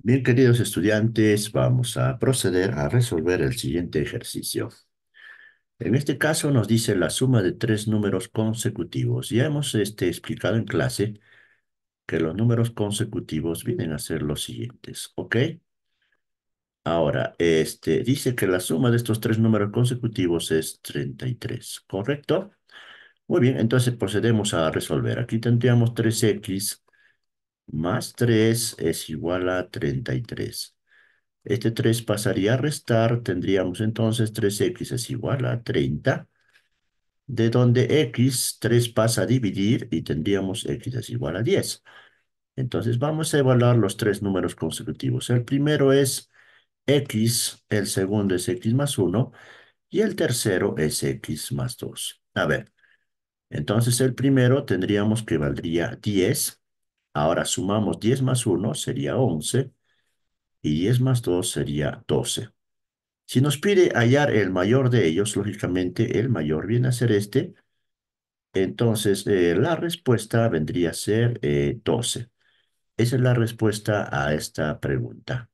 Bien, queridos estudiantes, vamos a proceder a resolver el siguiente ejercicio. En este caso nos dice la suma de tres números consecutivos. Ya hemos este, explicado en clase que los números consecutivos vienen a ser los siguientes, ¿ok? Ahora, este, dice que la suma de estos tres números consecutivos es 33, ¿correcto? Muy bien, entonces procedemos a resolver. Aquí tendríamos 3x más 3 es igual a 33. Este 3 pasaría a restar, tendríamos entonces 3x es igual a 30, de donde x, 3 pasa a dividir y tendríamos x es igual a 10. Entonces vamos a evaluar los tres números consecutivos. El primero es x, el segundo es x más 1 y el tercero es x más 2. A ver, entonces el primero tendríamos que valdría 10 Ahora sumamos 10 más 1 sería 11 y 10 más 2 sería 12. Si nos pide hallar el mayor de ellos, lógicamente el mayor viene a ser este. Entonces eh, la respuesta vendría a ser 12. Eh, Esa es la respuesta a esta pregunta.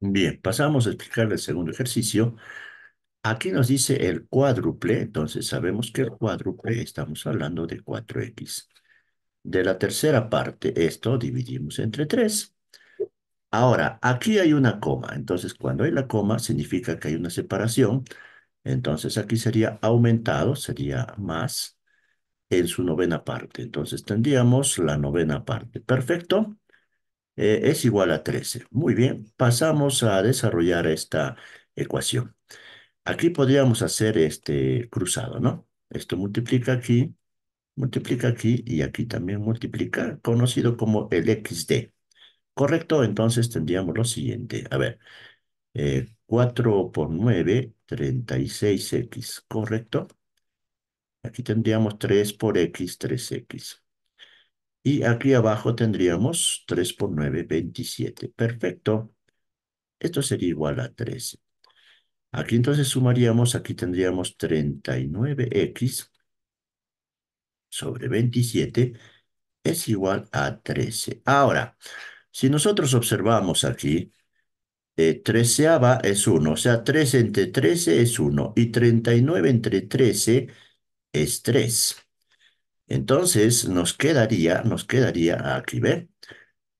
Bien, pasamos a explicar el segundo ejercicio. Aquí nos dice el cuádruple, entonces sabemos que el cuádruple, estamos hablando de 4x. De la tercera parte, esto dividimos entre 3. Ahora, aquí hay una coma, entonces cuando hay la coma significa que hay una separación, entonces aquí sería aumentado, sería más en su novena parte. Entonces tendríamos la novena parte. Perfecto. Eh, es igual a 13. Muy bien, pasamos a desarrollar esta ecuación. Aquí podríamos hacer este cruzado, ¿no? Esto multiplica aquí, multiplica aquí y aquí también multiplica, conocido como el XD. ¿Correcto? Entonces tendríamos lo siguiente. A ver, 4 eh, por 9, 36X, ¿correcto? Aquí tendríamos 3 por X, 3X. Y aquí abajo tendríamos 3 por 9, 27. Perfecto. Esto sería igual a 13. Aquí entonces sumaríamos, aquí tendríamos 39x sobre 27 es igual a 13. Ahora, si nosotros observamos aquí, 13 eh, treceava es 1, o sea, 3 entre 13 es 1 y 39 entre 13 es 3. Entonces nos quedaría, nos quedaría aquí, ¿ve?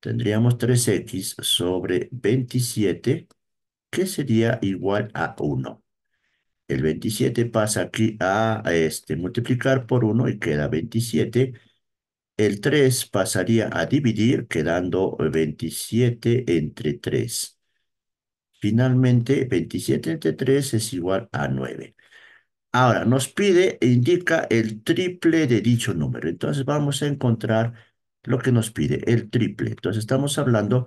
Tendríamos 3x sobre 27 que sería igual a 1. El 27 pasa aquí a, este, multiplicar por 1 y queda 27. El 3 pasaría a dividir quedando 27 entre 3. Finalmente, 27 entre 3 es igual a 9. Ahora, nos pide e indica el triple de dicho número. Entonces, vamos a encontrar lo que nos pide, el triple. Entonces, estamos hablando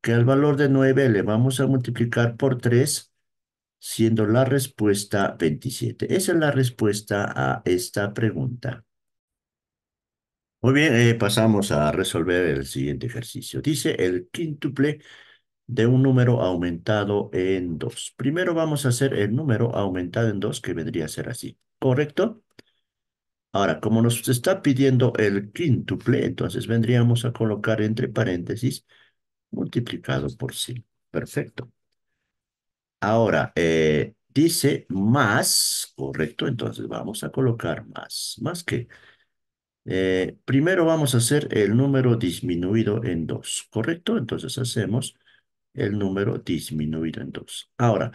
que al valor de 9 le vamos a multiplicar por 3, siendo la respuesta 27. Esa es la respuesta a esta pregunta. Muy bien, eh, pasamos a resolver el siguiente ejercicio. Dice el quíntuple de un número aumentado en 2. Primero vamos a hacer el número aumentado en 2, que vendría a ser así, ¿correcto? Ahora, como nos está pidiendo el quíntuple, entonces vendríamos a colocar entre paréntesis multiplicado por sí Perfecto. Ahora, eh, dice más, correcto, entonces vamos a colocar más. ¿Más qué? Eh, primero vamos a hacer el número disminuido en 2, ¿correcto? Entonces hacemos el número disminuido en 2. Ahora,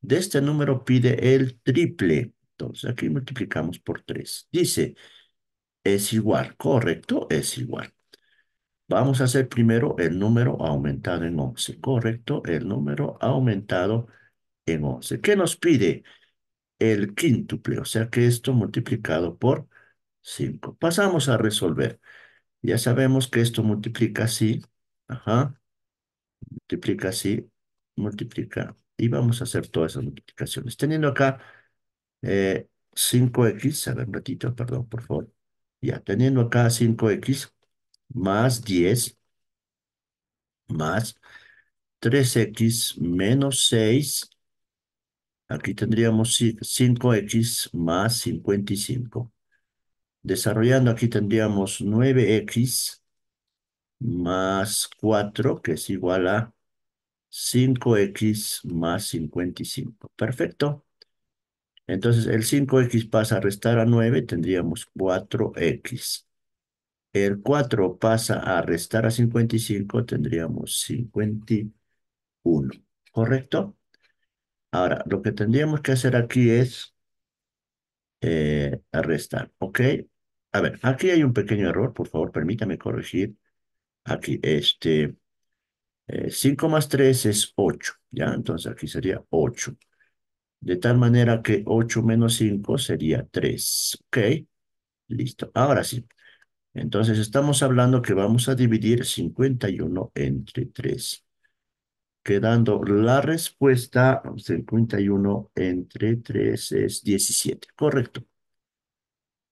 de este número pide el triple. Entonces aquí multiplicamos por 3. Dice, es igual, ¿correcto? Es igual. Vamos a hacer primero el número aumentado en 11, ¿correcto? El número aumentado en 11. ¿Qué nos pide? El quíntuple, o sea que esto multiplicado por 5. Pasamos a resolver. Ya sabemos que esto multiplica así, ajá, multiplica así, multiplica. Y vamos a hacer todas esas multiplicaciones. Teniendo acá 5x, eh, a ver un ratito, perdón, por favor. Ya, teniendo acá 5x, más 10 más 3x menos 6. Aquí tendríamos 5x más 55. Desarrollando aquí tendríamos 9x más 4, que es igual a 5x más 55. Perfecto. Entonces el 5x pasa a restar a 9, tendríamos 4x. El 4 pasa a restar a 55, tendríamos 51, ¿correcto? Ahora, lo que tendríamos que hacer aquí es eh, restar, ¿ok? A ver, aquí hay un pequeño error, por favor, permítame corregir. Aquí, este, 5 eh, más 3 es 8, ¿ya? Entonces aquí sería 8. De tal manera que 8 menos 5 sería 3, ¿ok? Listo. Ahora sí, entonces estamos hablando que vamos a dividir 51 entre 3. Quedando la respuesta, 51 entre 3 es 17, correcto.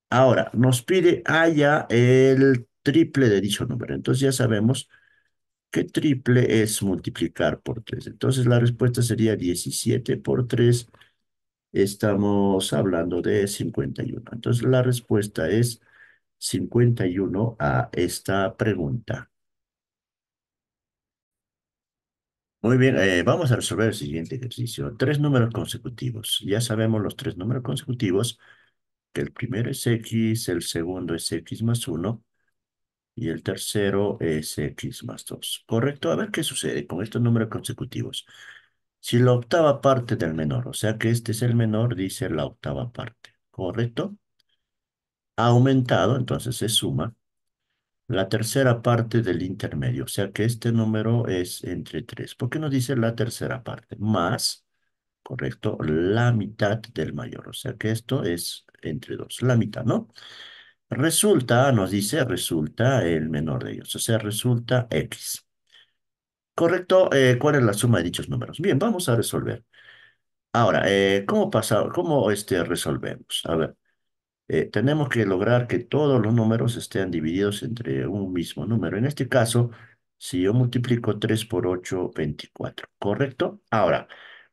Ahora, nos pide haya el triple de dicho número. Entonces ya sabemos que triple es multiplicar por 3. Entonces la respuesta sería 17 por 3. Estamos hablando de 51. Entonces la respuesta es 51 a esta pregunta. Muy bien, eh, vamos a resolver el siguiente ejercicio. Tres números consecutivos. Ya sabemos los tres números consecutivos, que el primero es x, el segundo es x más 1 y el tercero es x más 2. ¿Correcto? A ver qué sucede con estos números consecutivos. Si la octava parte del menor, o sea que este es el menor, dice la octava parte. ¿Correcto? ha aumentado, entonces se suma la tercera parte del intermedio. O sea que este número es entre 3. ¿Por qué nos dice la tercera parte? Más, correcto, la mitad del mayor. O sea que esto es entre 2, la mitad, ¿no? Resulta, nos dice, resulta el menor de ellos. O sea, resulta X. ¿Correcto? Eh, ¿Cuál es la suma de dichos números? Bien, vamos a resolver. Ahora, eh, ¿cómo, pasa, cómo este, resolvemos? A ver, eh, tenemos que lograr que todos los números estén divididos entre un mismo número. En este caso, si yo multiplico 3 por 8, 24, ¿correcto? Ahora,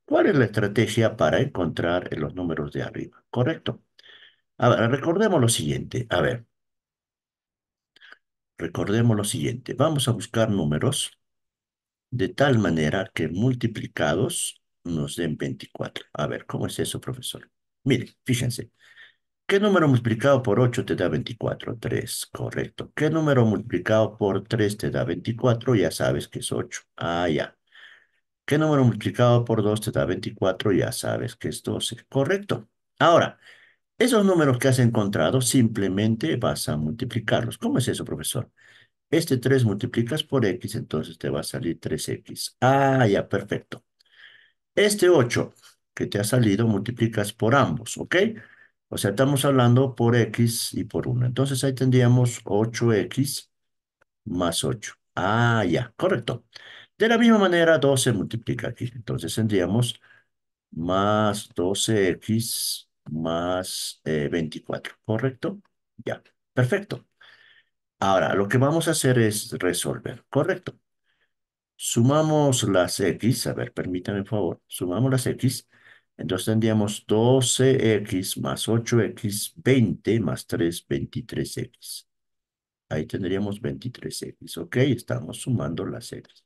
¿cuál es la estrategia para encontrar los números de arriba? ¿Correcto? Ahora, recordemos lo siguiente. A ver, recordemos lo siguiente. Vamos a buscar números de tal manera que multiplicados nos den 24. A ver, ¿cómo es eso, profesor? Miren, fíjense. ¿Qué número multiplicado por 8 te da 24? 3, correcto. ¿Qué número multiplicado por 3 te da 24? Ya sabes que es 8. Ah, ya. ¿Qué número multiplicado por 2 te da 24? Ya sabes que es 12. Correcto. Ahora, esos números que has encontrado simplemente vas a multiplicarlos. ¿Cómo es eso, profesor? Este 3 multiplicas por x, entonces te va a salir 3x. Ah, ya, perfecto. Este 8 que te ha salido multiplicas por ambos, ¿ok? O sea, estamos hablando por x y por 1. Entonces ahí tendríamos 8x más 8. Ah, ya, correcto. De la misma manera, 12 multiplica aquí. Entonces tendríamos más 12x más 24, eh, ¿correcto? Ya, perfecto. Ahora, lo que vamos a hacer es resolver, ¿correcto? Sumamos las x, a ver, permítame por favor, sumamos las x entonces tendríamos 12x más 8x, 20 más 3, 23x. Ahí tendríamos 23x, ¿ok? Estamos sumando las x.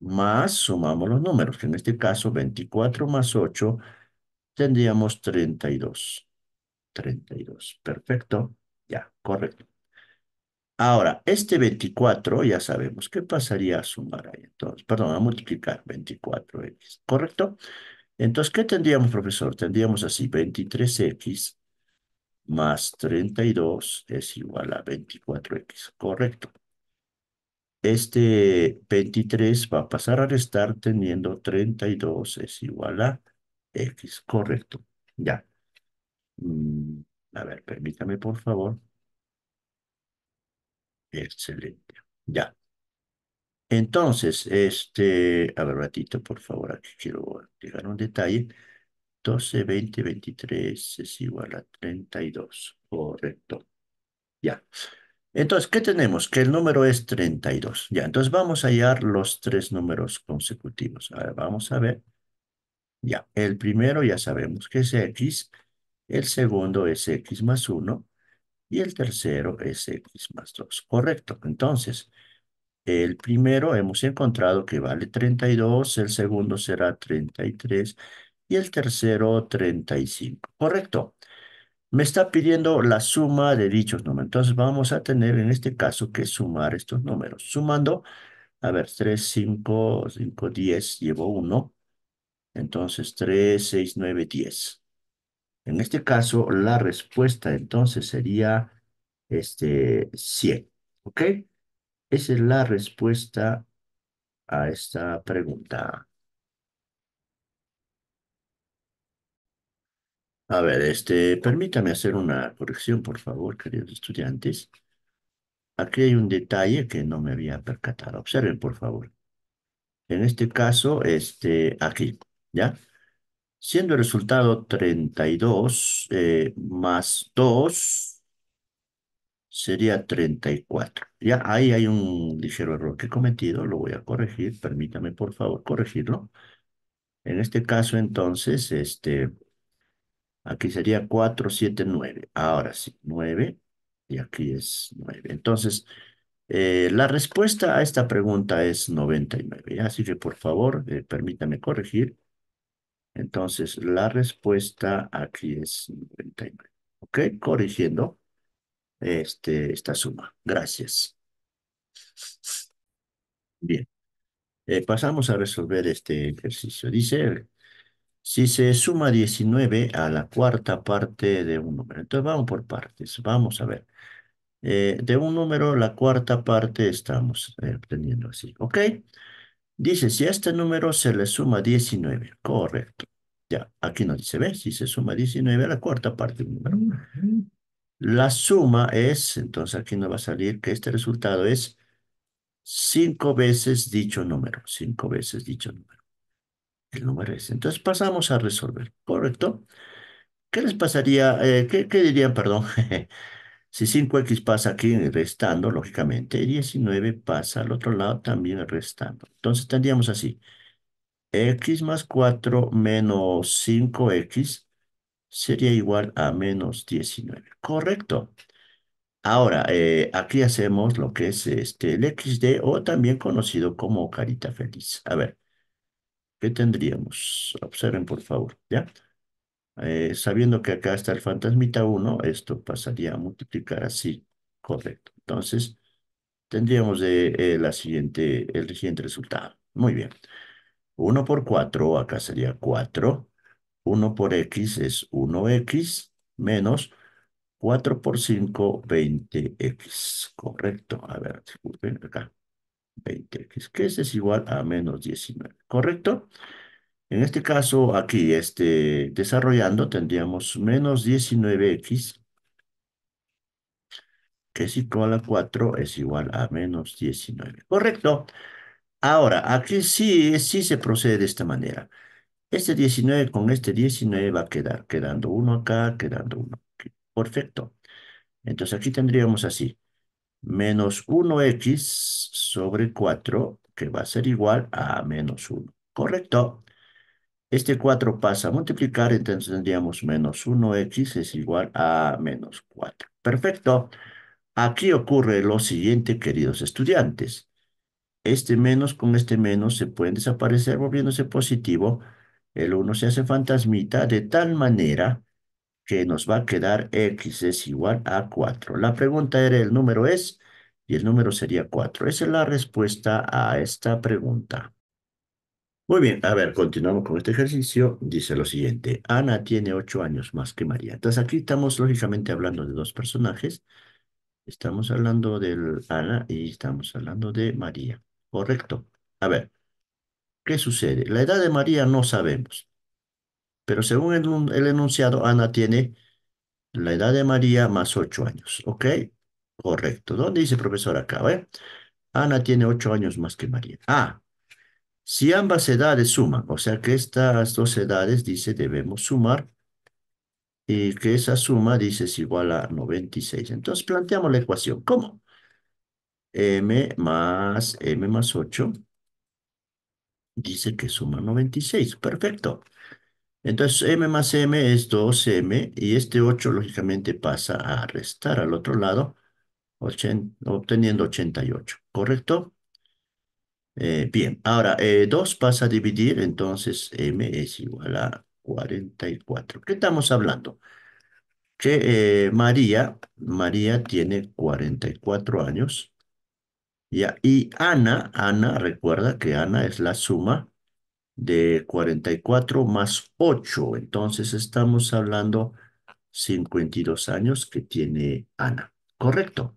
Más sumamos los números, que en este caso 24 más 8 tendríamos 32. 32, perfecto. Ya, correcto. Ahora, este 24 ya sabemos qué pasaría a sumar ahí. Entonces, perdón, a multiplicar 24x, ¿correcto? correcto entonces, ¿qué tendríamos, profesor? Tendríamos así 23x más 32 es igual a 24x, correcto. Este 23 va a pasar a restar teniendo 32 es igual a x, correcto. Ya. Mm, a ver, permítame por favor. Excelente. Ya. Entonces, este, a ver, ratito, por favor, aquí quiero llegar un detalle. 12, 20, 23 es igual a 32. Correcto. Ya. Entonces, ¿qué tenemos? Que el número es 32. Ya, entonces vamos a hallar los tres números consecutivos. Ahora vamos a ver. Ya, el primero ya sabemos que es x, el segundo es x más 1 y el tercero es x más 2. Correcto. Entonces, el primero hemos encontrado que vale 32, el segundo será 33 y el tercero 35. Correcto. Me está pidiendo la suma de dichos números. Entonces vamos a tener en este caso que sumar estos números. Sumando, a ver, 3, 5, 5, 10, llevo 1. Entonces 3, 6, 9, 10. En este caso la respuesta entonces sería este 100. ¿Ok? Esa es la respuesta a esta pregunta. A ver, este, permítame hacer una corrección, por favor, queridos estudiantes. Aquí hay un detalle que no me había percatado. Observen, por favor. En este caso, este, aquí, ¿ya? Siendo el resultado 32 eh, más 2, sería 34. Ya ahí hay un ligero error que he cometido, lo voy a corregir, permítame por favor corregirlo. En este caso entonces, este, aquí sería 4, 7, 9. Ahora sí, 9 y aquí es 9. Entonces, eh, la respuesta a esta pregunta es 99. ¿ya? Así que por favor, eh, permítame corregir. Entonces, la respuesta aquí es 99. ¿Ok? Corrigiendo este, esta suma. Gracias. Bien. Eh, pasamos a resolver este ejercicio. Dice, si se suma 19 a la cuarta parte de un número. Entonces vamos por partes. Vamos a ver. Eh, de un número, la cuarta parte estamos eh, obteniendo así. ¿Ok? Dice, si a este número se le suma 19. Correcto. Ya, aquí nos dice, ¿ves? Si se suma 19 a la cuarta parte de un número. La suma es, entonces aquí nos va a salir que este resultado es cinco veces dicho número, cinco veces dicho número. El número es. Entonces pasamos a resolver, ¿correcto? ¿Qué les pasaría, eh, qué, qué, dirían, perdón, si 5x pasa aquí restando, lógicamente, 19 pasa al otro lado también restando. Entonces tendríamos así, x más 4 menos 5x sería igual a menos 19. Correcto. Ahora, eh, aquí hacemos lo que es este, el XD o también conocido como carita feliz. A ver, ¿qué tendríamos? Observen, por favor, ¿ya? Eh, sabiendo que acá está el fantasmita 1, esto pasaría a multiplicar así. Correcto. Entonces, tendríamos de, eh, la siguiente, el siguiente resultado. Muy bien. 1 por 4, acá sería 4 1 por x es 1x menos 4 por 5, 20x. Correcto. A ver, disculpen acá. 20x, que es igual a menos 19. ¿Correcto? En este caso, aquí, este, desarrollando, tendríamos menos 19x, que es igual a 4, es igual a menos 19. ¿Correcto? Ahora, aquí sí, sí se procede de esta manera. Este 19 con este 19 va a quedar, quedando uno acá, quedando uno aquí. Perfecto. Entonces aquí tendríamos así, menos 1x sobre 4, que va a ser igual a menos 1. Correcto. Este 4 pasa a multiplicar, entonces tendríamos menos 1x es igual a menos 4. Perfecto. Aquí ocurre lo siguiente, queridos estudiantes. Este menos con este menos se pueden desaparecer volviéndose positivo el 1 se hace fantasmita de tal manera que nos va a quedar x es igual a 4. La pregunta era el número es y el número sería 4. Esa es la respuesta a esta pregunta. Muy bien, a ver, continuamos con este ejercicio. Dice lo siguiente, Ana tiene 8 años más que María. Entonces aquí estamos lógicamente hablando de dos personajes. Estamos hablando de Ana y estamos hablando de María. Correcto. A ver, ¿Qué sucede? La edad de María no sabemos, pero según el, enunciado, Ana tiene la edad de María más 8 años, ¿ok? Correcto. ¿Dónde dice profesor acá? Eh? Ana tiene ocho años más que María. Ah, si ambas edades suman, o sea que estas dos edades, dice, debemos sumar, y que esa suma, dice, es igual a 96. Entonces planteamos la ecuación. ¿Cómo? m más m más 8 dice que suma 96. Perfecto. Entonces, m más m es 2m y este 8 lógicamente pasa a restar al otro lado, obteniendo 88, ¿correcto? Eh, bien, ahora 2 eh, pasa a dividir, entonces m es igual a 44. ¿Qué estamos hablando? Que eh, María, María tiene 44 años y Ana, Ana, recuerda que Ana es la suma de 44 más 8. Entonces estamos hablando 52 años que tiene Ana. Correcto.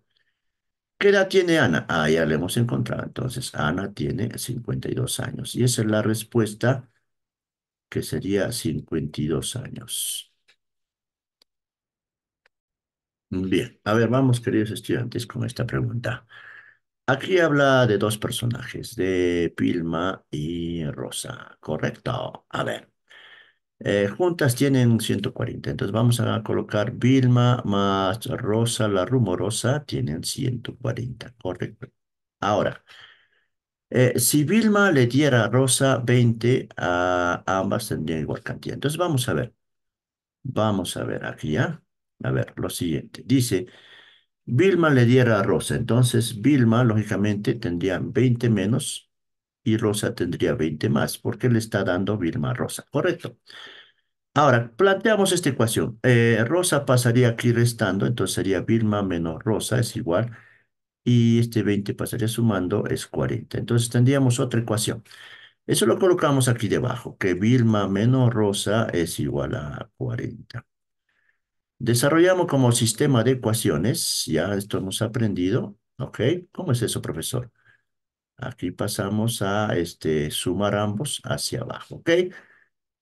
¿Qué edad tiene Ana? Ah, ya la hemos encontrado. Entonces, Ana tiene 52 años. Y esa es la respuesta que sería 52 años. Bien. A ver, vamos, queridos estudiantes, con esta pregunta. Aquí habla de dos personajes, de Vilma y Rosa, correcto. A ver, eh, juntas tienen 140, entonces vamos a colocar Vilma más Rosa, la rumorosa, tienen 140, correcto. Ahora, eh, si Vilma le diera a Rosa 20, a, ambas tendrían igual cantidad. Entonces vamos a ver, vamos a ver aquí, ¿ya? ¿ah? A ver, lo siguiente, dice... Vilma le diera a Rosa. Entonces, Vilma, lógicamente, tendría 20 menos y Rosa tendría 20 más, porque le está dando Vilma a Rosa. Correcto. Ahora, planteamos esta ecuación. Eh, Rosa pasaría aquí restando, entonces sería Vilma menos Rosa es igual, y este 20 pasaría sumando, es 40. Entonces tendríamos otra ecuación. Eso lo colocamos aquí debajo, que Vilma menos Rosa es igual a 40. Desarrollamos como sistema de ecuaciones, ya esto hemos aprendido, ¿ok? ¿Cómo es eso, profesor? Aquí pasamos a este, sumar ambos hacia abajo, ¿ok?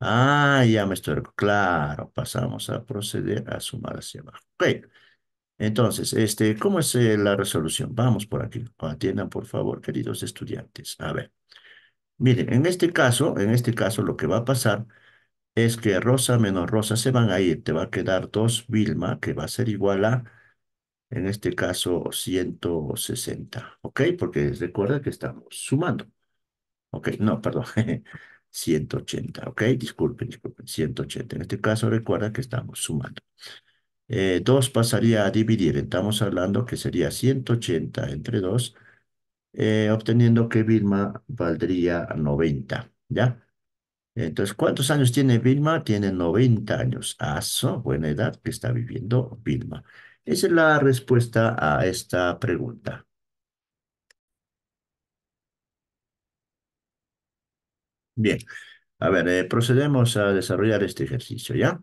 Ah, ya me estoy... Claro, pasamos a proceder a sumar hacia abajo, ¿ok? Entonces, este, ¿cómo es eh, la resolución? Vamos por aquí. Atiendan, por favor, queridos estudiantes. A ver. Miren, en este caso, en este caso lo que va a pasar es que rosa menos rosa se van a ir. Te va a quedar 2 Vilma, que va a ser igual a, en este caso, 160. ¿Ok? Porque recuerda que estamos sumando. ¿Ok? No, perdón. 180. ¿Ok? Disculpen, disculpen. 180. En este caso, recuerda que estamos sumando. 2 eh, pasaría a dividir. Estamos hablando que sería 180 entre 2, eh, obteniendo que Vilma valdría 90. ¿Ya? Entonces, ¿cuántos años tiene Vilma? Tiene 90 años. Aso, ah, buena edad que está viviendo Vilma. Esa es la respuesta a esta pregunta. Bien, a ver, eh, procedemos a desarrollar este ejercicio, ¿ya?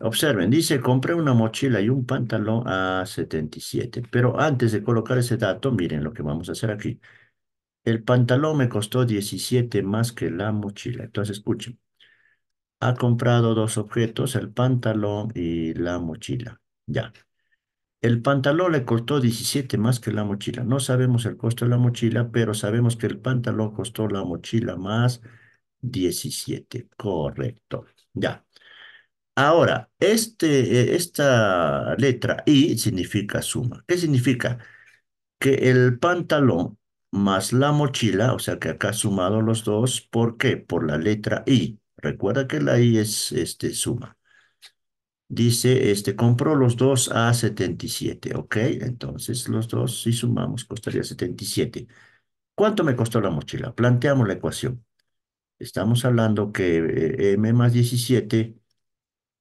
Observen, dice, compré una mochila y un pantalón a 77, pero antes de colocar ese dato, miren lo que vamos a hacer aquí. El pantalón me costó 17 más que la mochila. Entonces, escuchen. Ha comprado dos objetos, el pantalón y la mochila. Ya. El pantalón le costó 17 más que la mochila. No sabemos el costo de la mochila, pero sabemos que el pantalón costó la mochila más 17. Correcto. Ya. Ahora, este, e, esta letra I significa suma. ¿Qué significa? Que el pantalón más la mochila, o sea que acá sumado los dos, ¿por qué? Por la letra I. Recuerda que la I es este, suma. Dice, este, compró los dos a 77, ¿ok? Entonces los dos, si sumamos, costaría 77. ¿Cuánto me costó la mochila? Planteamos la ecuación. Estamos hablando que eh, M más 17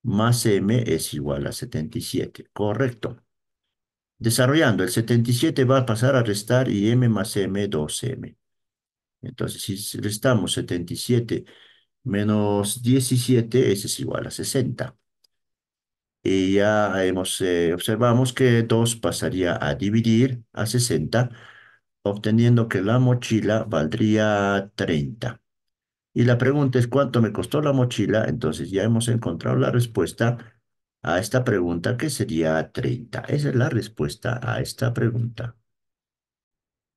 más M es igual a 77, ¿correcto? desarrollando. El 77 va a pasar a restar y M más M, 2M. Entonces, si restamos 77 menos 17, ese es igual a 60. Y ya hemos, eh, observamos que 2 pasaría a dividir a 60, obteniendo que la mochila valdría 30. Y la pregunta es, ¿cuánto me costó la mochila? Entonces ya hemos encontrado la respuesta a esta pregunta que sería 30. Esa es la respuesta a esta pregunta.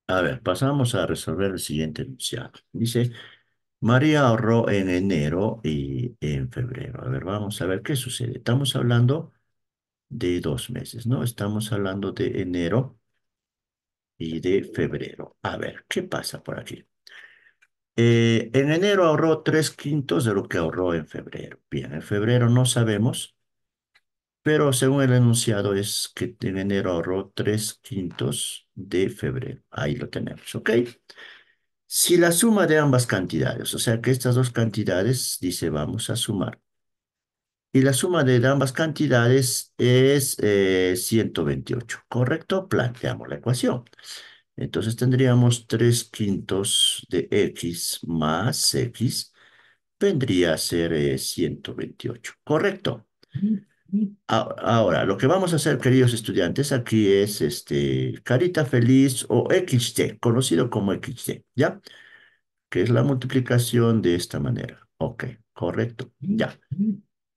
A ver, pasamos a resolver el siguiente enunciado. Dice, María ahorró en enero y en febrero. A ver, vamos a ver qué sucede. Estamos hablando de dos meses, ¿no? Estamos hablando de enero y de febrero. A ver, ¿qué pasa por aquí? Eh, en enero ahorró tres quintos de lo que ahorró en febrero. Bien, en febrero no sabemos pero según el enunciado es que en enero ahorró tres quintos de febrero. Ahí lo tenemos, ¿ok? Si la suma de ambas cantidades, o sea que estas dos cantidades, dice, vamos a sumar. Y la suma de ambas cantidades es 128, eh, ¿correcto? Planteamos la ecuación. Entonces tendríamos 3 quintos de x más x, vendría a ser 128, eh, ¿correcto? Ahora, lo que vamos a hacer, queridos estudiantes, aquí es este carita feliz o XT, conocido como XT, ¿ya? Que es la multiplicación de esta manera. Ok, correcto, ya.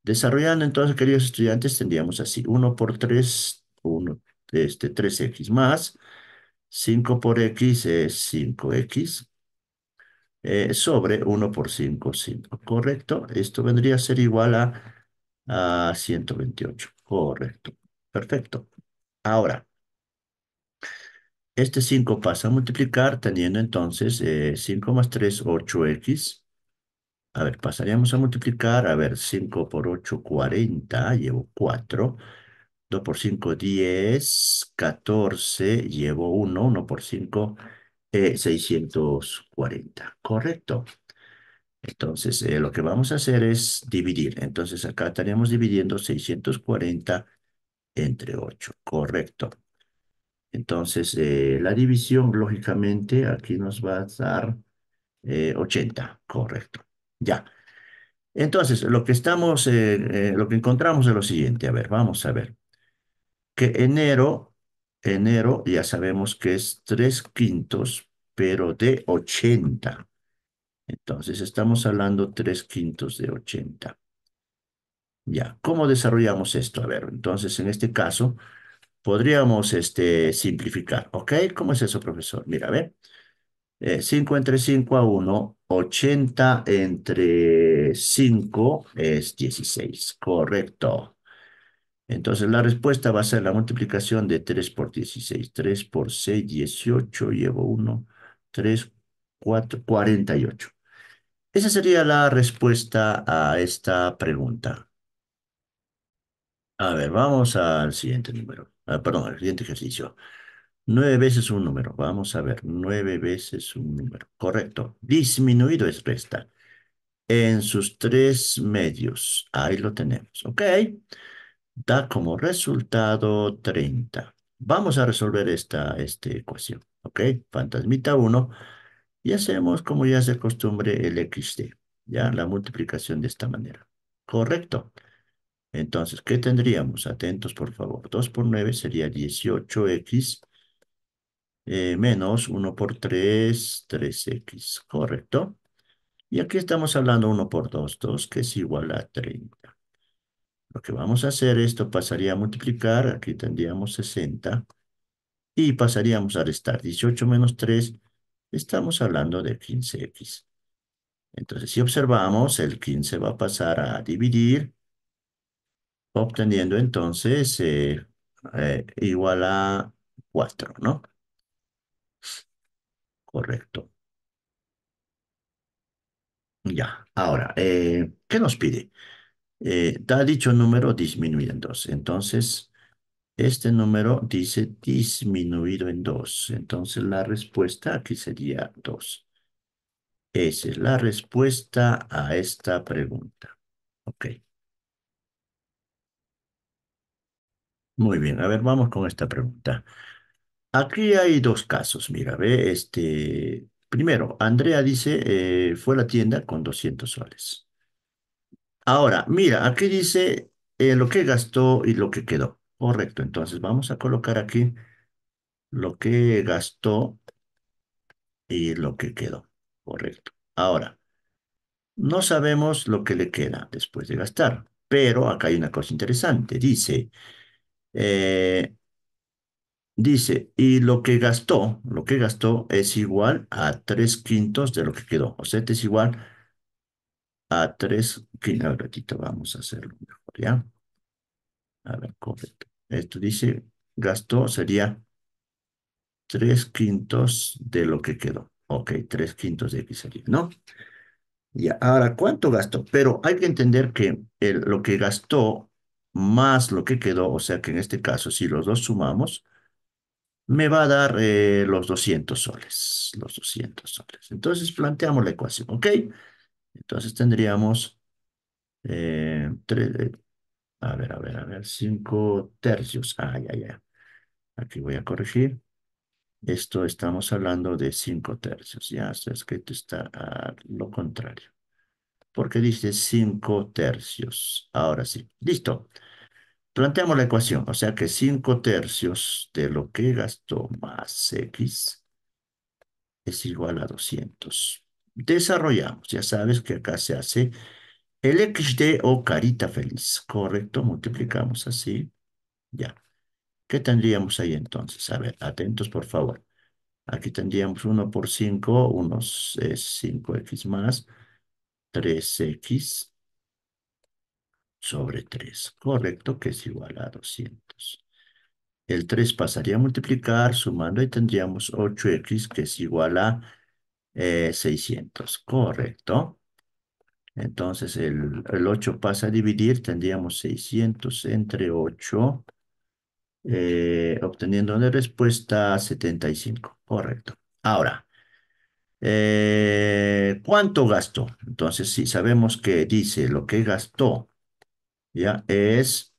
Desarrollando entonces, queridos estudiantes, tendríamos así, 1 por 3, 1, este, 3X más, 5 por X es 5X, eh, sobre 1 por 5, 5, ¿correcto? Esto vendría a ser igual a a 128, correcto. Perfecto. Ahora, este 5 pasa a multiplicar teniendo entonces 5 eh, más 3, 8x. A ver, pasaríamos a multiplicar. A ver, 5 por 8, 40. Llevo 4. 2 por 5, 10. 14. Llevo 1. 1 por 5, 640. Eh, correcto. Entonces, eh, lo que vamos a hacer es dividir. Entonces, acá estaríamos dividiendo 640 entre 8. Correcto. Entonces, eh, la división, lógicamente, aquí nos va a dar 80. Eh, Correcto. Ya. Entonces, lo que estamos, lo que encontramos es lo siguiente. A ver, vamos a ver. Que enero, enero, ya sabemos que es 3 quintos, pero de 80. Entonces, estamos hablando 3 quintos de 80. Ya, ¿cómo desarrollamos esto? A ver, entonces, en este caso, podríamos este, simplificar, ¿ok? ¿Cómo es eso, profesor? Mira, a ver. Eh, 5 entre 5 a 1, 80 entre 5 es 16, correcto. Entonces la respuesta va a ser la multiplicación de 3 por 16. 3 por 6, 18, llevo 1, 3, 4, 48. Esa sería la respuesta a esta pregunta. A ver, vamos al siguiente número. Ah, perdón, al siguiente ejercicio. Nueve veces un número. Vamos a ver, nueve veces un número. Correcto. Disminuido es resta. En sus tres medios. Ahí lo tenemos. Ok. Da como resultado 30. Vamos a resolver esta, esta ecuación. Ok. Fantasmita 1 y hacemos, como ya es de costumbre, el XD, ya la multiplicación de esta manera. Correcto. Entonces, ¿qué tendríamos? Atentos, por favor. 2 por 9 sería 18x eh, menos 1 por 3, 3x, ¿correcto? Y aquí estamos hablando 1 por 2, 2, que es igual a 30. Lo que vamos a hacer, esto pasaría a multiplicar, aquí tendríamos 60, y pasaríamos a restar 18 menos 3, Estamos hablando de 15x. Entonces, si observamos, el 15 va a pasar a dividir, obteniendo entonces eh, eh, igual a 4, ¿no? Correcto. Ya, ahora, eh, ¿qué nos pide? da dicho número disminuyendo. Entonces, este número dice disminuido en 2. Entonces la respuesta aquí sería 2. Esa es la respuesta a esta pregunta. Ok. Muy bien, a ver, vamos con esta pregunta. Aquí hay dos casos, mira, ve, este, primero, Andrea dice, eh, fue a la tienda con 200 soles. Ahora, mira, aquí dice eh, lo que gastó y lo que quedó. Correcto, entonces vamos a colocar aquí lo que gastó y lo que quedó. Correcto. Ahora, no sabemos lo que le queda después de gastar, pero acá hay una cosa interesante. Dice, eh, dice, y lo que gastó, lo que gastó es igual a tres quintos de lo que quedó. O sea, este es igual a tres quintos. Un ratito, vamos a hacerlo mejor, ¿ya? A ver, correcto esto dice gastó sería tres quintos de lo que quedó. Ok, tres quintos de X sería, ¿no? Y ahora, ¿cuánto gastó? Pero hay que entender que lo que gastó más lo que quedó, o sea que en este caso, si los dos sumamos, me va a dar eh, los 200 soles, los 200 soles. Entonces planteamos la ecuación, ¿ok? Entonces tendríamos eh, eh, a ver, a ver, a ver. Cinco tercios. Ah, ya, ya. Aquí voy a corregir. Esto estamos hablando de cinco tercios. Ya está escrito, está lo contrario. Porque dice cinco tercios. Ahora sí. Listo. Planteamos la ecuación. O sea que cinco tercios de lo que gastó más X es igual a 200. Desarrollamos. Ya sabes que acá se hace el XD o carita feliz, correcto, multiplicamos así, ya. ¿Qué tendríamos ahí entonces? A ver, atentos por favor. Aquí tendríamos 1 por 5, unos es 5x más, 3x sobre 3, correcto, que es igual a 200. El 3 pasaría a multiplicar sumando y tendríamos 8x que es igual a eh, 600, correcto. Entonces el, 8 pasa a dividir, tendríamos 600 entre 8, eh, obteniendo una respuesta 75. Correcto. Ahora, eh, ¿cuánto gastó? Entonces, si sabemos que dice lo que gastó, ya es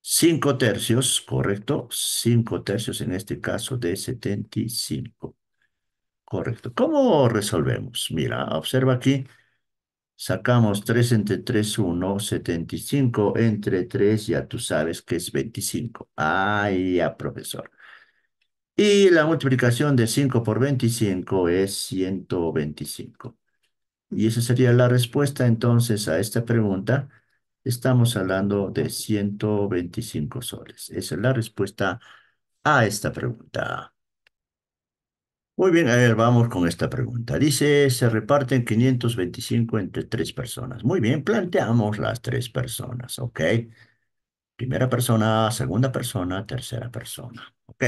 5 tercios, ¿correcto? 5 tercios en este caso de 75. Correcto. ¿Cómo resolvemos? Mira, observa aquí Sacamos 3 entre 3, 1, 75 entre 3, ya tú sabes que es 25. Ah, ya, profesor. Y la multiplicación de 5 por 25 es 125. Y esa sería la respuesta entonces a esta pregunta. Estamos hablando de 125 soles. Esa es la respuesta a esta pregunta. Muy bien, a ver, vamos con esta pregunta. Dice, se reparten 525 entre tres personas. Muy bien, planteamos las tres personas, ¿ok? Primera persona, segunda persona, tercera persona, ¿ok?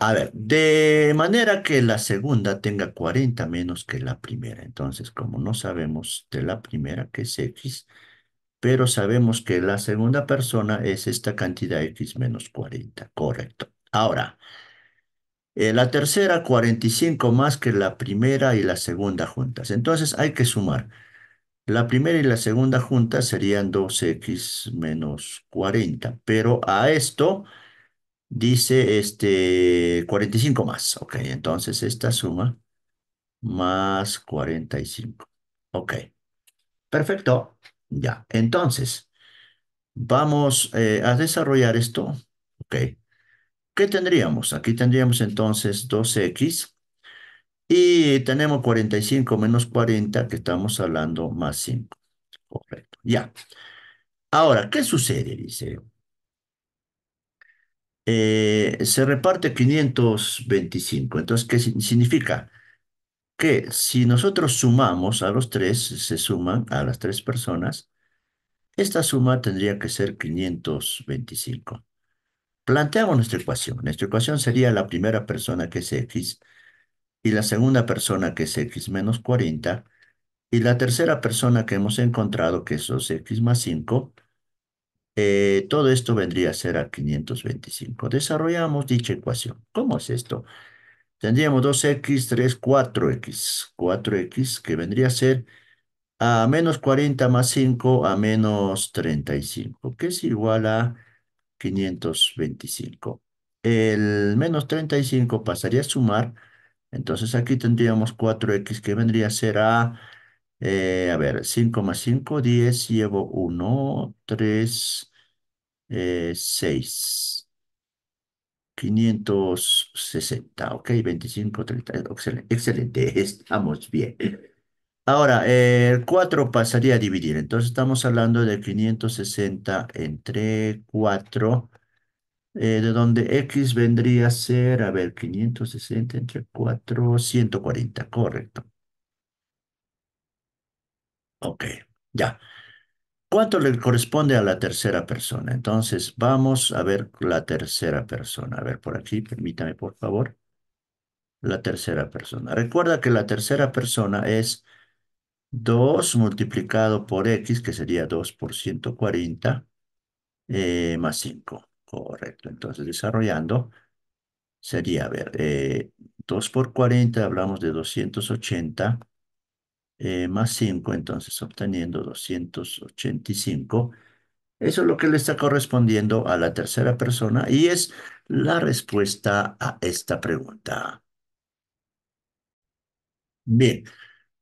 A ver, de manera que la segunda tenga 40 menos que la primera. Entonces, como no sabemos de la primera que es X, pero sabemos que la segunda persona es esta cantidad X menos 40, correcto. Ahora, eh, la tercera, 45 más que la primera y la segunda juntas. Entonces hay que sumar. La primera y la segunda juntas serían 2x menos 40, pero a esto dice este 45 más. Ok, entonces esta suma más 45. Ok, perfecto. Ya, entonces vamos eh, a desarrollar esto. Ok. ¿Qué tendríamos? Aquí tendríamos entonces 2x y tenemos 45 menos 40 que estamos hablando más 5. Correcto. Ya. Ahora, ¿qué sucede? Dice. Eh, se reparte 525. Entonces, ¿qué significa? Que si nosotros sumamos a los tres, se suman a las tres personas, esta suma tendría que ser 525. Planteamos nuestra ecuación. Nuestra ecuación sería la primera persona que es x, y la segunda persona que es x menos 40, y la tercera persona que hemos encontrado que es 2x más 5, eh, todo esto vendría a ser a 525. Desarrollamos dicha ecuación. ¿Cómo es esto? Tendríamos 2x, 3, 4x. 4x que vendría a ser a menos 40 más 5 a menos 35, que es igual a 525. El menos 35 pasaría a sumar. Entonces aquí tendríamos 4x que vendría a ser a, eh, a ver, 5 más 5, 10, llevo 1, 3, 6, 560, ok, 25, 30, excelente, excelente, estamos bien. Ahora, el 4 pasaría a dividir. Entonces estamos hablando de 560 entre 4, eh, de donde X vendría a ser, a ver, 560 entre 4, 140, correcto. Ok, ya. ¿Cuánto le corresponde a la tercera persona? Entonces vamos a ver la tercera persona. A ver, por aquí, permítame, por favor. La tercera persona. Recuerda que la tercera persona es 2 multiplicado por x, que sería 2 por 140, eh, más 5. Correcto. Entonces, desarrollando, sería, a ver, 2 eh, por 40, hablamos de 280, eh, más 5, entonces obteniendo 285. Eso es lo que le está correspondiendo a la tercera persona y es la respuesta a esta pregunta. Bien.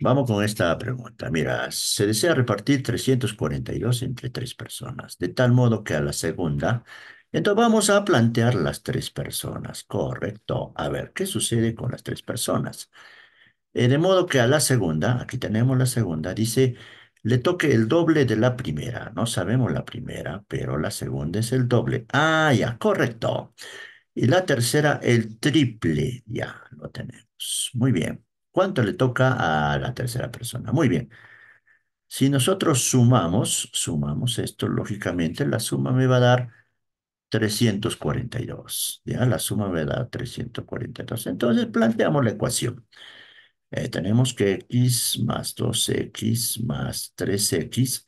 Vamos con esta pregunta. Mira, se desea repartir 342 entre tres personas, de tal modo que a la segunda, entonces vamos a plantear las tres personas, correcto. A ver, ¿qué sucede con las tres personas? Eh, de modo que a la segunda, aquí tenemos la segunda, dice, le toque el doble de la primera. No sabemos la primera, pero la segunda es el doble. Ah, ya, correcto. Y la tercera, el triple. Ya, lo tenemos. Muy bien. ¿Cuánto le toca a la tercera persona? Muy bien. Si nosotros sumamos, sumamos esto, lógicamente la suma me va a dar 342. ¿ya? La suma me da 342. Entonces planteamos la ecuación. Eh, tenemos que x más 2x más 3x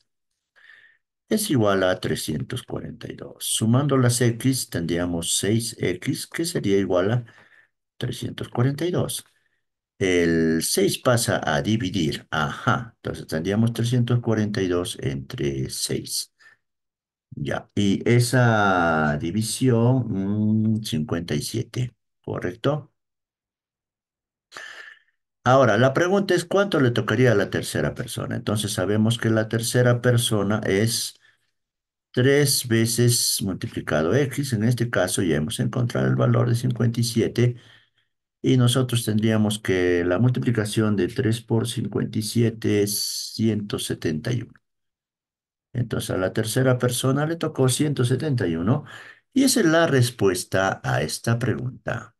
es igual a 342. Sumando las x tendríamos 6x que sería igual a 342. El 6 pasa a dividir. Ajá. Entonces tendríamos 342 entre 6. Ya. Y esa división, 57. Mm, ¿Correcto? Ahora, la pregunta es cuánto le tocaría a la tercera persona. Entonces sabemos que la tercera persona es 3 veces multiplicado x. En este caso ya hemos encontrado el valor de 57 y nosotros tendríamos que la multiplicación de 3 por 57 es 171. Entonces a la tercera persona le tocó 171 y esa es la respuesta a esta pregunta.